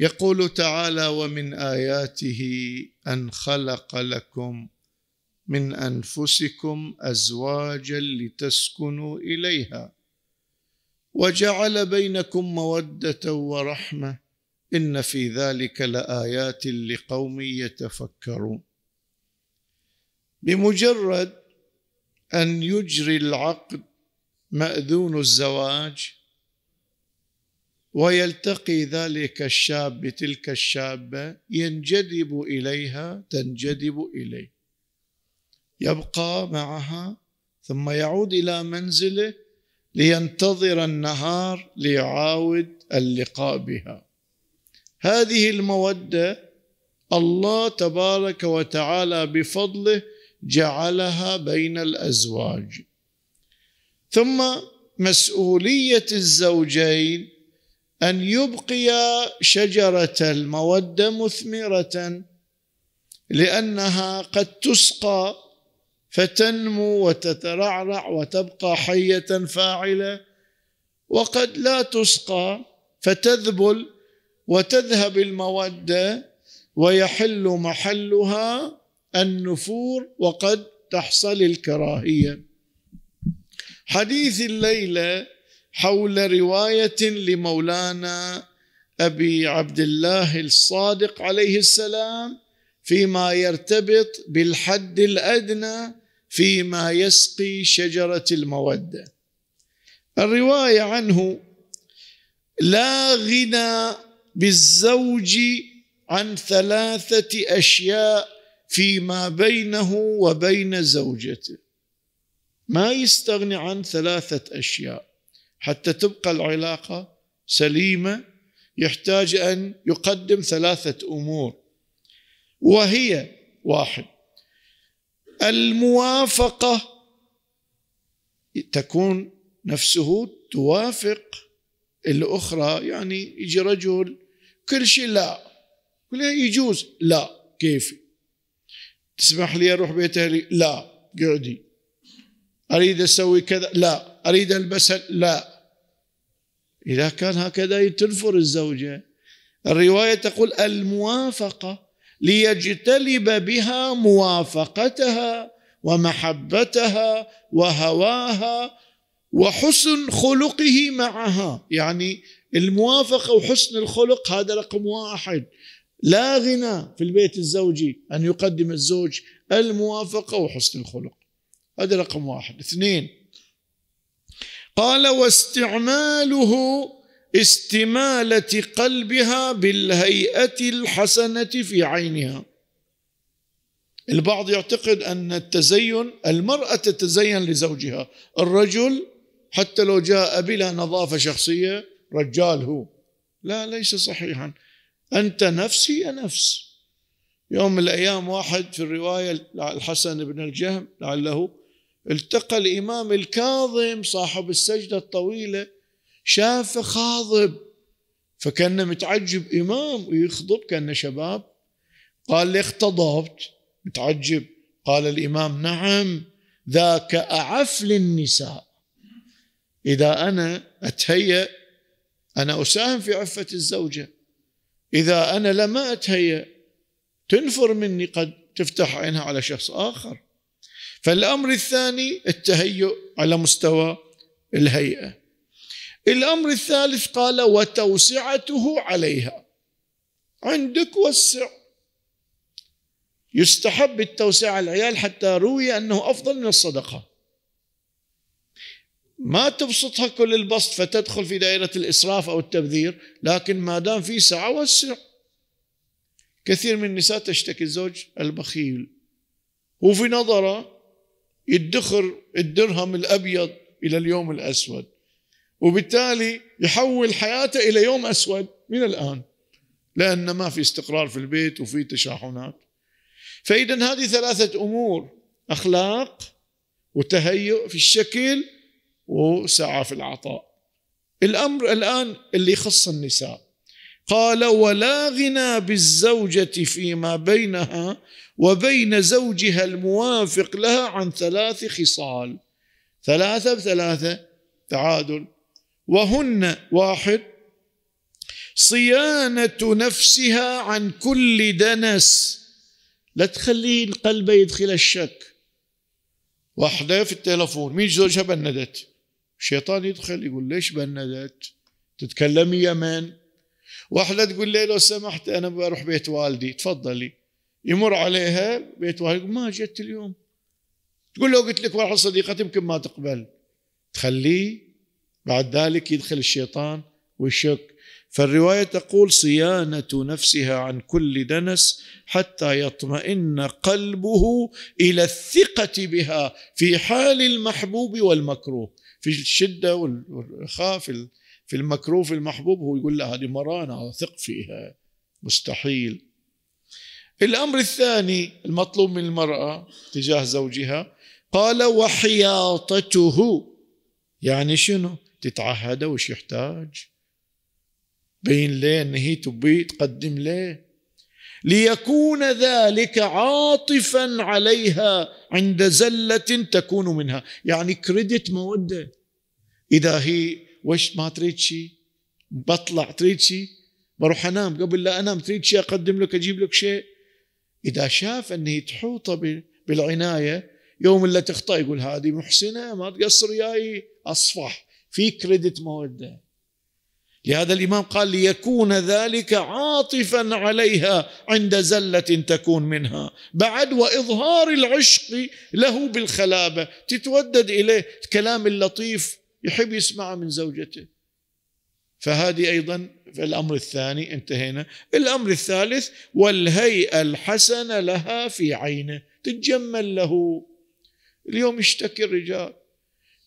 يقول تعالى ومن اياته ان خلق لكم من انفسكم ازواجا لتسكنوا اليها وجعل بينكم موده ورحمه ان في ذلك لايات لقوم يتفكرون بمجرد ان يجري العقد ماذون الزواج ويلتقي ذلك الشاب بتلك الشابه ينجذب اليها تنجذب اليه يبقى معها ثم يعود الى منزله لينتظر النهار ليعاود اللقاء بها هذه الموده الله تبارك وتعالى بفضله جعلها بين الازواج ثم مسؤوليه الزوجين ان يبقي شجره الموده مثمره لانها قد تسقى فتنمو وتترعرع وتبقى حيه فاعله وقد لا تسقى فتذبل وتذهب الموده ويحل محلها النفور وقد تحصل الكراهيه حديث الليله حول روايه لمولانا ابي عبد الله الصادق عليه السلام فيما يرتبط بالحد الادنى فيما يسقي شجره الموده الروايه عنه لا غنى بالزوج عن ثلاثه اشياء فيما بينه وبين زوجته ما يستغني عن ثلاثه اشياء حتى تبقى العلاقه سليمه يحتاج ان يقدم ثلاثه امور وهي واحد الموافقه تكون نفسه توافق الاخرى يعني يجي رجل كل شيء لا كل يجوز لا كيفي تسمح لي اروح بيت اهلي لا قعدي أريد أسوي كذا لا أريد ألبس لا إذا كان هكذا تنفر الزوجة الرواية تقول الموافقة ليجتلب بها موافقتها ومحبتها وهواها وحسن خلقه معها يعني الموافقة وحسن الخلق هذا رقم واحد لا غنى في البيت الزوجي أن يقدم الزوج الموافقة وحسن الخلق هذا رقم واحد اثنين قال واستعماله استماله قلبها بالهيئه الحسنه في عينها البعض يعتقد ان التزين المراه تتزين لزوجها الرجل حتى لو جاء بلا نظافه شخصيه رجال هو لا ليس صحيحا انت نفسي نفس يوم من الايام واحد في الروايه الحسن بن الجهم لعله التقى الإمام الكاظم صاحب السجدة الطويلة شافه خاضب فكان متعجب إمام ويخضب كان شباب قال لي اختضبت متعجب قال الإمام نعم ذاك أعف للنساء إذا أنا أتهيأ أنا أساهم في عفة الزوجة إذا أنا لما أتهيأ تنفر مني قد تفتح عينها على شخص آخر فالأمر الثاني التهيؤ على مستوى الهيئة الأمر الثالث قال وتوسعته عليها عندك وسع يستحب التوسعة على العيال حتى روي أنه أفضل من الصدقة ما تبسطها كل البسط فتدخل في دائرة الإسراف أو التبذير لكن ما دام في سعة وسع كثير من النساء تشتكي الزوج البخيل وفي نظره يدخر الدرهم الابيض الى اليوم الاسود وبالتالي يحول حياته الى يوم اسود من الان لان ما في استقرار في البيت وفي تشاحنات فاذا هذه ثلاثه امور اخلاق وتهيؤ في الشكل وسعه في العطاء الامر الان اللي يخص النساء قال ولا غنى بالزوجة فيما بينها وبين زوجها الموافق لها عن ثلاث خصال ثلاثة بثلاثة تعادل وهن واحد صيانة نفسها عن كل دنس لا تخلي القلب يدخل الشك واحدة في التلفون مين زوجها بندت الشيطان يدخل يقول ليش بندت تتكلمي يا من واحدة تقول لي لو سمحت أنا بروح بيت والدي تفضلي يمر عليها بيت والدي ما جت اليوم تقول لو قلت لك واحد صديقتي يمكن ما تقبل تخليه بعد ذلك يدخل الشيطان ويشك فالرواية تقول صيانة نفسها عن كل دنس حتى يطمئن قلبه إلى الثقة بها في حال المحبوب والمكروه في الشدة والرخاء في في المكروه في المحبوب هو يقول لا هذه مرانة ثق أثق فيها مستحيل الأمر الثاني المطلوب من المرأة تجاه زوجها قال وحياطته يعني شنو تتعهد وش يحتاج بين ليه ان هي تبي تقدم ليه ليكون ذلك عاطفا عليها عند زلة تكون منها يعني كريدت مودة إذا هي وش ما تريد شيء بطلع تريد شيء بروح انام قبل لا انام تريد شيء اقدم لك اجيب لك شيء اذا شاف انه تحوطه بالعنايه يوم اللي تخطا يقول هذه محسنه ما تقصر وياي اصفح في كريدت موده لهذا الامام قال ليكون ذلك عاطفا عليها عند زله تكون منها بعد واظهار العشق له بالخلابه تتودد اليه الكلام اللطيف يحب يسمعه من زوجته فهذه أيضا في الأمر الثاني انتهينا الأمر الثالث والهيئة الحسنة لها في عينه تتجمل له اليوم يشتكي الرجال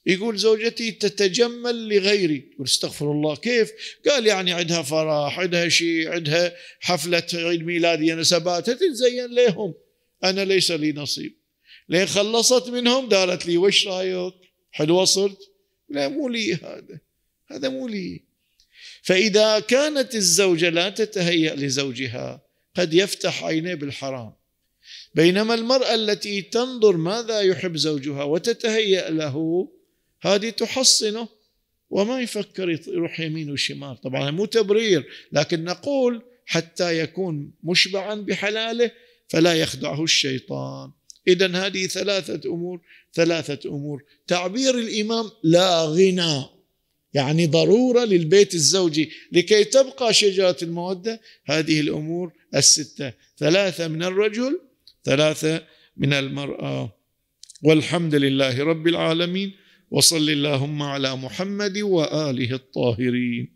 يقول زوجتي تتجمل لغيري يقول استغفر الله كيف قال يعني عندها فرح عندها شيء عندها حفلة عيد ميلادية نسبات تتزين لهم أنا ليس لي نصيب لين خلصت منهم دارت لي وش رايك حلوة صرت لا مو لي هذا هذا مو لي فإذا كانت الزوجة لا تتهيأ لزوجها قد يفتح عينيه بالحرام بينما المرأة التي تنظر ماذا يحب زوجها وتتهيأ له هذه تحصنه وما يفكر يروح يمين وشمال طبعا مو تبرير لكن نقول حتى يكون مشبعا بحلاله فلا يخدعه الشيطان إذا هذه ثلاثة أمور ثلاثة أمور تعبير الإمام لا غنى يعني ضرورة للبيت الزوجي لكي تبقى شجرة المودة هذه الأمور الستة ثلاثة من الرجل ثلاثة من المرأة والحمد لله رب العالمين وصل اللهم على محمد وآله الطاهرين